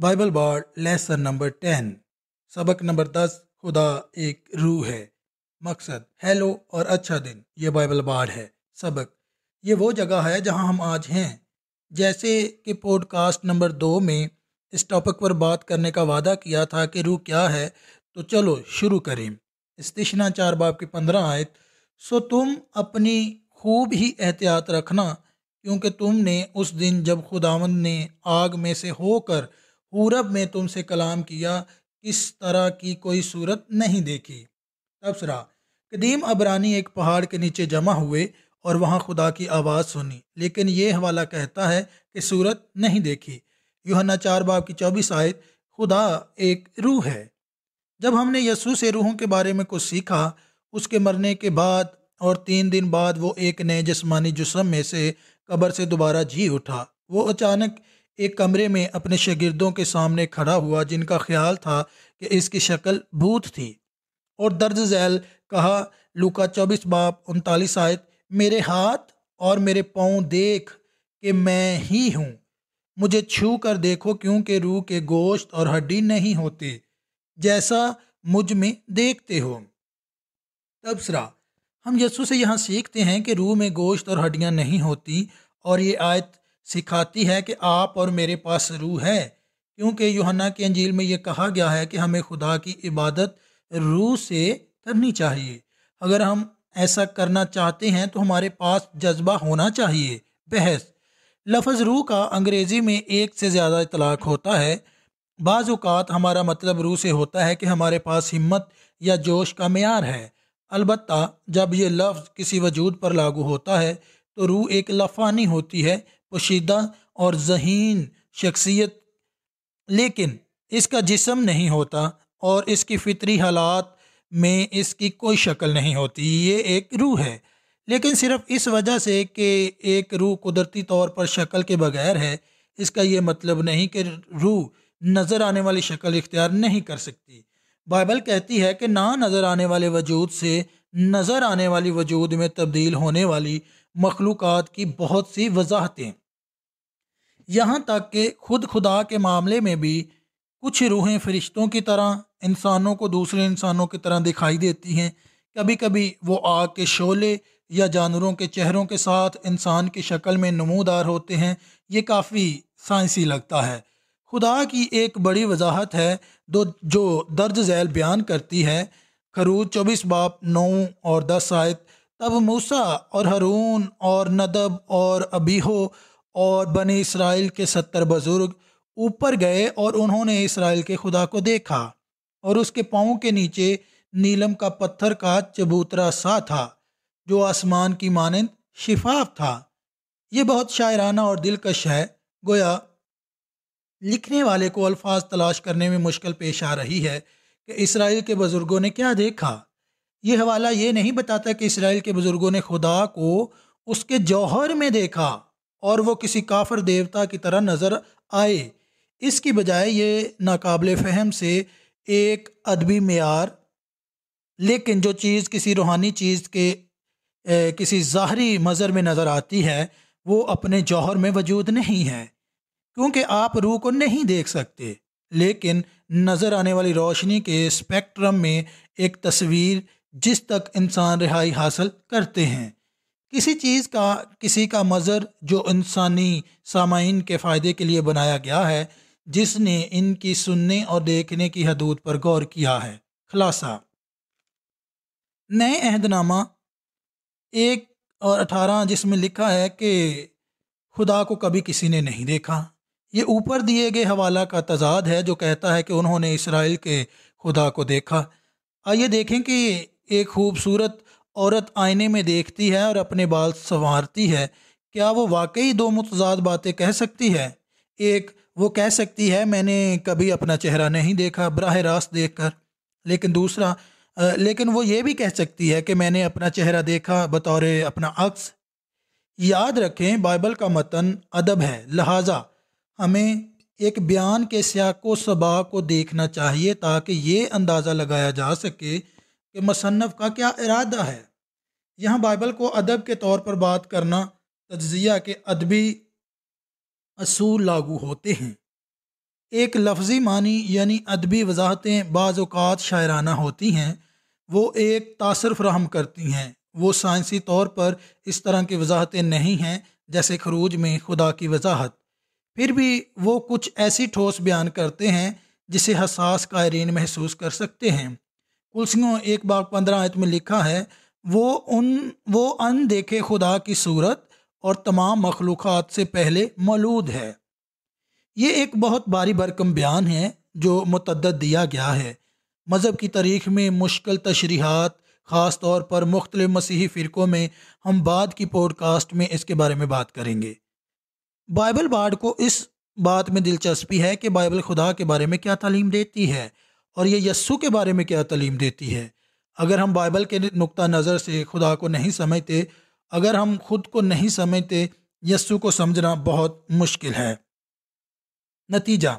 Bible word lesson number ten सबक number दस खुदा एक रूह है मकसद हेलो और अच्छा दिन ये बाइबल वर्ड है सबक ये वो जगह है जहां हम आज हैं जैसे कि पॉडकास्ट नंबर दो में इस टॉपिक पर बात करने का वादा किया था कि रूह क्या है तो चलो शुरू करें इस्तिशना चार बाप की पंद्रह आयत सो तुम अपनी खूब ही एहतियात रखना क्योंकि तुमने उस दिन जब खुदावंद ने आग में से होकर पूरब में तुमसे कलाम किया किस तरह की कोई सूरत नहीं देखी तबसरा कदीम अबरानी एक पहाड़ के नीचे जमा हुए और वहाँ खुदा की आवाज़ सुनी लेकिन ये हवाला कहता है कि सूरत नहीं देखी यूहना चार बाब की चौबीस आयत खुदा एक रूह है जब हमने यसू से रूहों के बारे में कुछ सीखा उसके मरने के बाद और तीन दिन बाद वो एक नए जिसमानी जिसम में से कब्र से दोबारा जी उठा वो अचानक एक कमरे में अपने शागिर्दों के सामने खड़ा हुआ जिनका ख्याल था कि इसकी शक्ल भूत थी और दर्ज झैल कहा लुका चौबीस बाप उनतालीस आयत मेरे हाथ और मेरे पाँव देख कि मैं ही हूँ मुझे छू कर देखो क्योंकि रूह के गोश्त और हड्डी नहीं होती जैसा मुझ में देखते हो तबसरा हम यसु से यहाँ सीखते हैं कि रूह में गोश्त और हड्डियाँ नहीं होती और ये आयत सिखाती है कि आप और मेरे पास रूह है क्योंकि यूहना की अंजील में ये कहा गया है कि हमें खुदा की इबादत रूह से करनी चाहिए अगर हम ऐसा करना चाहते हैं तो हमारे पास जज्बा होना चाहिए बहस लफज रूह का अंग्रेज़ी में एक से ज़्यादा इतलाक़ होता है बाज़ात हमारा मतलब रूह से होता है कि हमारे पास हिम्मत या जोश का मैार है अलबत् जब ये लफ्ज़ किसी वजूद पर लागू होता है तो रूह एक लफानी होती है पोशीदा और जहीन शख्सियत लेकिन इसका जिसम नहीं होता और इसकी फितरी हालात में इसकी कोई शक्ल नहीं होती ये एक रूह है लेकिन सिर्फ इस वजह से कि एक रूह कुदरती तौर पर शक्ल के बगैर है इसका ये मतलब नहीं कि रूह नज़र आने वाली शक्ल इख्तियार नहीं कर सकती बाइबल कहती है कि ना नज़र आने वाले वजूद से नज़र आने वाली वजूद में तब्दील होने वाली मखलूक़ात की बहुत सी वजाहतें यहाँ तक कि खुद खुदा के मामले में भी कुछ रूहें फरिश्तों की तरह इंसानों को दूसरे इंसानों की तरह दिखाई देती हैं कभी कभी वो आग के शोले या जानवरों के चेहरों के साथ इंसान की शक्ल में नमूदार होते हैं ये काफ़ी साइंसी लगता है खुदा की एक बड़ी वजाहत है दो जो दर्ज झैल बयान करती है खरूज चौबीस बाप नौ और दस आयत तब मूसा और हरून और नदब और अबीहो और बने इसराइल के सत्तर बुजुर्ग ऊपर गए और उन्होंने इसराइल के खुदा को देखा और उसके पाँव के नीचे नीलम का पत्थर का चबूतरा सा था जो आसमान की मानंद शिफाफ था ये बहुत शायराना और दिलकश है गोया लिखने वाले को अल्फाज तलाश करने में मुश्किल पेश आ रही है कि इसराइल के बुज़ुर्गों ने क्या देखा ये हवाला ये नहीं बताता कि इसराइल के बुज़ुर्गों ने खुदा को उसके जौहर में देखा और वो किसी काफर देवता की तरह नज़र आए इसकी बजाय ये नाकबिल फहम से एक अदबी मैार लेकिन जो चीज़ किसी रूहानी चीज़ के ए, किसी ज़ाहरी मज़र में नज़र आती है वो अपने जौहर में वजूद नहीं है क्योंकि आप रूह को नहीं देख सकते लेकिन नज़र आने वाली रोशनी के स्पेक्ट्रम में एक तस्वीर जिस तक इंसान रिहाई हासिल करते हैं किसी चीज़ का किसी का मज़र जो इंसानी सामाइन के फ़ायदे के लिए बनाया गया है जिसने इनकी सुनने और देखने की हदूद पर गौर किया है खुलासा नए अहदनामा एक और अठारह जिसमें लिखा है कि खुदा को कभी किसी ने नहीं देखा ये ऊपर दिए गए हवाला का तजाद है जो कहता है कि उन्होंने इसराइल के खुदा को देखा आइए देखें कि एक खूबसूरत औरत आईने में देखती है और अपने बाल संवारती है क्या वो वाकई दो मुतजाद बातें कह सकती है एक वो कह सकती है मैंने कभी अपना चेहरा नहीं देखा बरह रास्त देख कर लेकिन दूसरा लेकिन वो ये भी कह सकती है कि मैंने अपना चेहरा देखा बतौर अपना अक्स याद रखें बाइबल का मतन अदब है लिहाजा हमें एक बयान के सियाको सबा को देखना चाहिए ताकि ये अंदाज़ा लगाया जा सके कि मुसनफ़ का क्या इरादा है यहाँ बाइबल को अदब के तौर पर बात करना तजिया के अदबी असूल लागू होते हैं एक लफ्ज़ी मानी यानी अदबी वजाहतें बाज़ात शायराना होती हैं वो एक तासर फ्राहम करती हैं वो साइंसी तौर पर इस तरह की वजाहतें नहीं हैं जैसे खरूज में खुदा की वजाहत फिर भी वो कुछ ऐसी ठोस बयान करते हैं जिसे हसास कायरीन महसूस कर सकते हैं कुलसियों एक बार पंद्रह आयत में लिखा है वो उन वो अन देखे खुदा की सूरत और तमाम मखलूक़ से पहले मौलूद है ये एक बहुत भारी भरकम बयान है जो मतद दिया गया है मज़हब की तारीख में मुश्किल तशरीहत ख़ास तौर पर मुख्तलि मसीही फ़िरक़ों में हम बाद की पॉडकास्ट में इसके बारे में बात करेंगे बाइबल बाड को इस बात में दिलचस्पी है कि बाइबल खुदा के बारे में क्या तालीम देती है और ये यस्सु के बारे में क्या तलीम देती है अगर हम बाइबल के नुक़ नज़र से खुदा को नहीं समझते अगर हम खुद को नहीं समझते यस्सु को समझना बहुत मुश्किल है नतीजा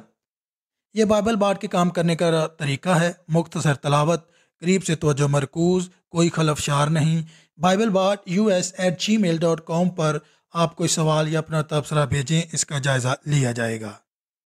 ये बाइबल बाट के काम करने का तरीका है मुख्तसर तलावत करीब से तोजो मरकूज़ कोई खलफशार नहीं बाइबल बाट U S eight Gmail dot com पर आप कोई सवाल या अपना तबसरा भेजें इसका जायज़ा लिया जाएगा